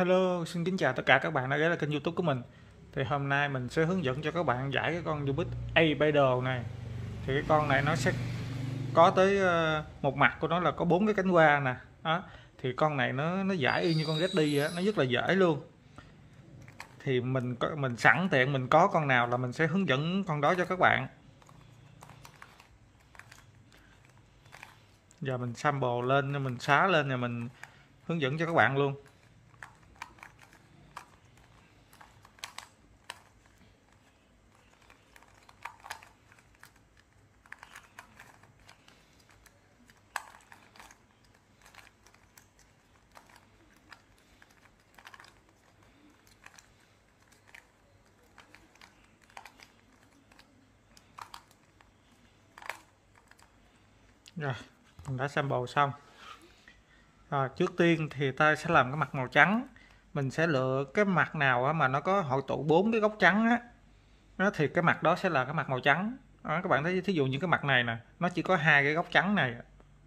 Hello, xin kính chào tất cả các bạn đã ghé lại kênh youtube của mình Thì hôm nay mình sẽ hướng dẫn cho các bạn giải cái con Ubix A đồ này Thì cái con này nó sẽ có tới ờ, một mặt của nó là có bốn cái cánh hoa nè đó. Thì con này nó nó giải y như con Reddy vậy nó rất là dễ luôn Thì mình có mình sẵn tiện mình có con nào là mình sẽ hướng dẫn con đó cho các bạn Giờ mình sample lên, mình xá lên rồi mình hướng dẫn cho các bạn luôn Rồi, mình đã sample xong. Rồi, trước tiên thì ta sẽ làm cái mặt màu trắng. Mình sẽ lựa cái mặt nào mà nó có hội tụ bốn cái góc trắng á. nó thì cái mặt đó sẽ là cái mặt màu trắng. Đó, các bạn thấy thí dụ như cái mặt này nè, nó chỉ có hai cái góc trắng này.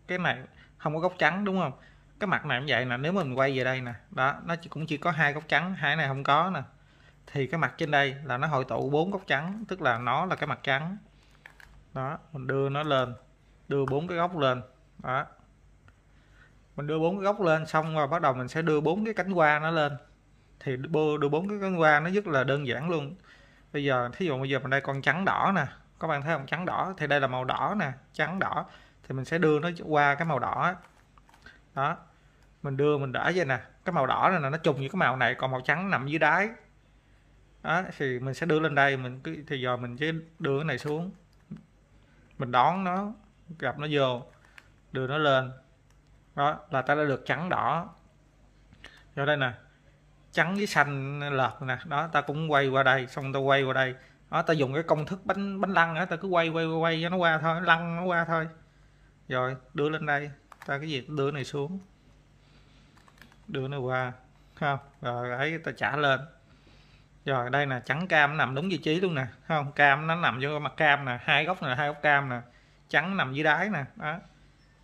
Cái này không có góc trắng đúng không? Cái mặt này cũng vậy nè, nếu mình quay về đây nè, đó, nó chỉ cũng chỉ có hai góc trắng, hai này không có nè. Thì cái mặt trên đây là nó hội tụ bốn góc trắng, tức là nó là cái mặt trắng. Đó, mình đưa nó lên đưa bốn cái góc lên đó mình đưa bốn cái góc lên xong rồi bắt đầu mình sẽ đưa bốn cái cánh hoa nó lên thì đưa bốn cái cánh hoa nó rất là đơn giản luôn bây giờ thí dụ bây giờ mình đây con trắng đỏ nè các bạn thấy không trắng đỏ thì đây là màu đỏ nè trắng đỏ thì mình sẽ đưa nó qua cái màu đỏ đó mình đưa mình đã vậy nè cái màu đỏ này là nó trùng với cái màu này còn màu trắng nằm dưới đáy đó thì mình sẽ đưa lên đây mình cứ thì giờ mình sẽ đưa cái này xuống mình đón nó gặp nó vô đưa nó lên đó là ta đã được trắng đỏ vô đây nè trắng với xanh lợt nè đó ta cũng quay qua đây xong ta quay qua đây đó ta dùng cái công thức bánh bánh lăn á ta cứ quay quay quay quay cho nó qua thôi lăn nó qua thôi rồi đưa lên đây ta cái gì đưa này xuống đưa nó qua không rồi ấy ta trả lên rồi đây nè trắng cam nằm đúng vị trí luôn nè không cam nó nằm vô mặt cam nè hai góc này hai góc cam nè trắng nằm dưới đáy nè đó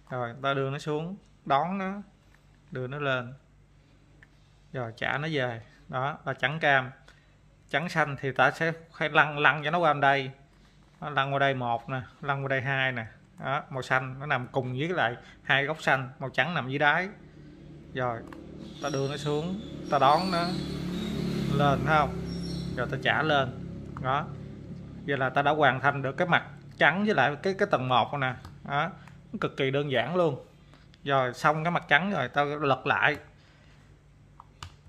rồi ta đưa nó xuống đón nó đưa nó lên rồi trả nó về đó là trắng cam trắng xanh thì ta sẽ hay lăn lăn cho nó qua đây nó lăn qua đây một nè lăn qua đây hai nè đó, màu xanh nó nằm cùng với lại hai góc xanh màu trắng nằm dưới đáy rồi ta đưa nó xuống ta đón nó lên thấy không rồi ta trả lên đó vậy là ta đã hoàn thành được cái mặt trắng với lại cái cái tầng một nè đó cực kỳ đơn giản luôn rồi xong cái mặt trắng rồi tao lật lại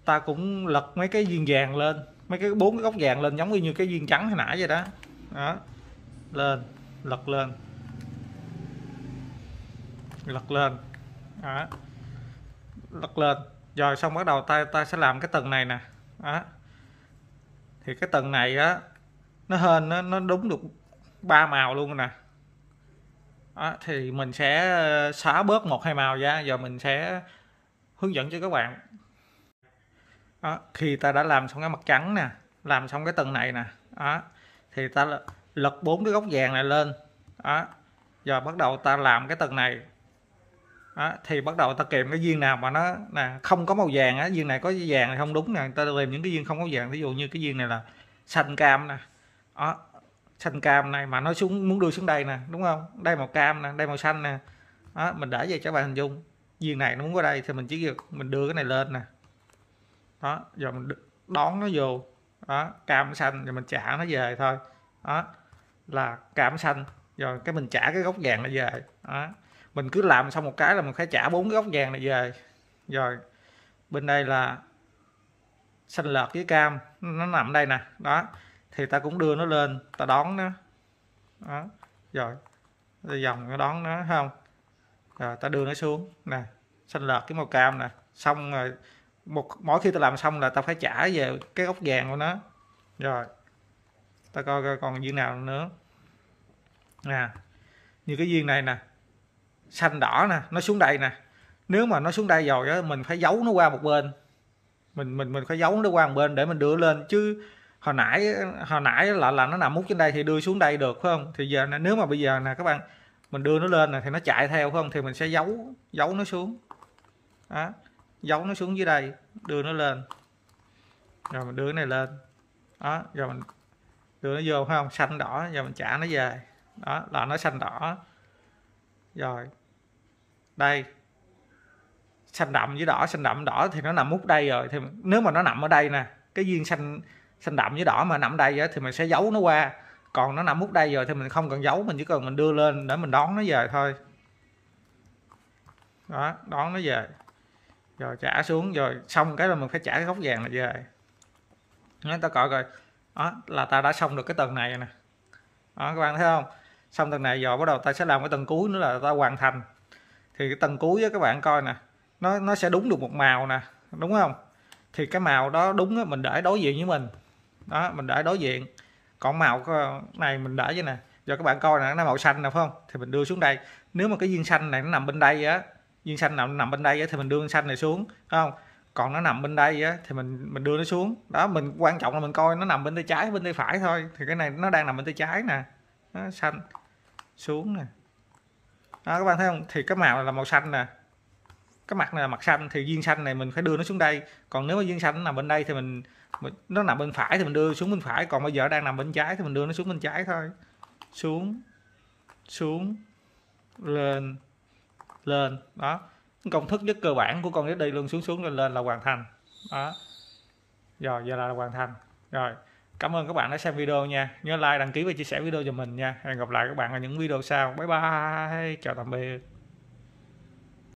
ta cũng lật mấy cái viên vàng lên mấy cái bốn cái góc vàng lên giống như cái viên trắng hồi nãy vậy đó đó lên lật lên lật lên đó lật lên rồi xong bắt đầu ta ta sẽ làm cái tầng này nè đó thì cái tầng này á nó hên nó, nó đúng được ba màu luôn nè đó, thì mình sẽ ờ, xóa bớt một hai màu ra giờ mình sẽ hướng dẫn cho các bạn đó, khi ta đã làm xong cái mặt trắng nè làm xong cái tầng này nè đó, thì ta lật bốn cái góc vàng này lên đó, giờ bắt đầu ta làm cái tầng này đó, thì bắt đầu ta kèm cái viên nào mà nó nè không có màu vàng á viên này có vàng thì không đúng nè ta làm những cái viên không có vàng ví dụ như cái viên này là xanh cam nè đó xanh cam này mà nó xuống muốn đưa xuống đây nè đúng không đây màu cam nè đây màu xanh nè đó, mình để về cho bạn hình dung viên này nó muốn qua đây thì mình chỉ việc mình đưa cái này lên nè đó giờ mình đón nó vô đó cam xanh rồi mình trả nó về thôi đó là cam xanh rồi cái mình trả cái góc vàng này về đó mình cứ làm xong một cái là mình phải trả bốn cái góc vàng này về rồi bên đây là xanh lợt với cam nó nằm đây nè đó thì ta cũng đưa nó lên ta đón nó đó rồi ta dòng nó đón nó không rồi ta đưa nó xuống nè xanh lợt cái màu cam nè xong rồi một mỗi khi ta làm xong là ta phải trả về cái góc vàng của nó rồi ta coi, coi còn viên nào nữa nè như cái viên này nè xanh đỏ nè nó xuống đây nè nếu mà nó xuống đây rồi á mình phải giấu nó qua một bên mình mình mình phải giấu nó qua một bên để mình đưa lên chứ hồi nãy hồi nãy là là nó nằm mút trên đây thì đưa xuống đây được phải không thì giờ nếu mà bây giờ nè các bạn mình đưa nó lên này thì nó chạy theo phải không thì mình sẽ giấu giấu nó xuống đó. giấu nó xuống dưới đây đưa nó lên rồi mình đưa cái này lên đó rồi mình đưa nó vô phải không xanh đỏ giờ mình trả nó về đó là nó xanh đỏ rồi đây xanh đậm với đỏ xanh đậm đỏ thì nó nằm mút đây rồi thì nếu mà nó nằm ở đây nè cái viên xanh xanh đậm với đỏ mà nằm đây thì mình sẽ giấu nó qua còn nó nằm mút đây rồi thì mình không cần giấu mình chỉ cần mình đưa lên để mình đón nó về thôi đó đón nó về rồi trả xuống rồi xong cái là mình phải trả cái góc vàng này về nói ta coi rồi đó là ta đã xong được cái tầng này nè đó các bạn thấy không xong tầng này rồi bắt đầu ta sẽ làm cái tầng cuối nữa là ta hoàn thành thì cái tầng cuối với các bạn coi nè nó nó sẽ đúng được một màu nè đúng không thì cái màu đó đúng á mình để đối diện với mình đó mình để đối diện còn màu này mình để vậy nè giờ các bạn coi là nó màu xanh nè phải không thì mình đưa xuống đây nếu mà cái viên xanh này nó nằm bên đây á viên xanh nằm nằm bên đây á, thì mình đưa viên xanh này xuống phải không còn nó nằm bên đây á thì mình mình đưa nó xuống đó mình quan trọng là mình coi nó nằm bên tay trái bên tay phải thôi thì cái này nó đang nằm bên tay trái nè nó xanh xuống nè đó các bạn thấy không thì cái màu là màu xanh nè cái mặt này là mặt xanh thì viên xanh này mình phải đưa nó xuống đây còn nếu mà viên xanh nằm bên đây thì mình, nó nằm bên phải thì mình đưa xuống bên phải còn bây giờ đang nằm bên trái thì mình đưa nó xuống bên trái thôi xuống xuống lên lên đó công thức rất cơ bản của con ghép đi luôn xuống xuống lên lên là hoàn thành đó rồi giờ là hoàn thành rồi cảm ơn các bạn đã xem video nha nhớ like đăng ký và chia sẻ video cho mình nha hẹn gặp lại các bạn ở những video sau bye bye chào tạm biệt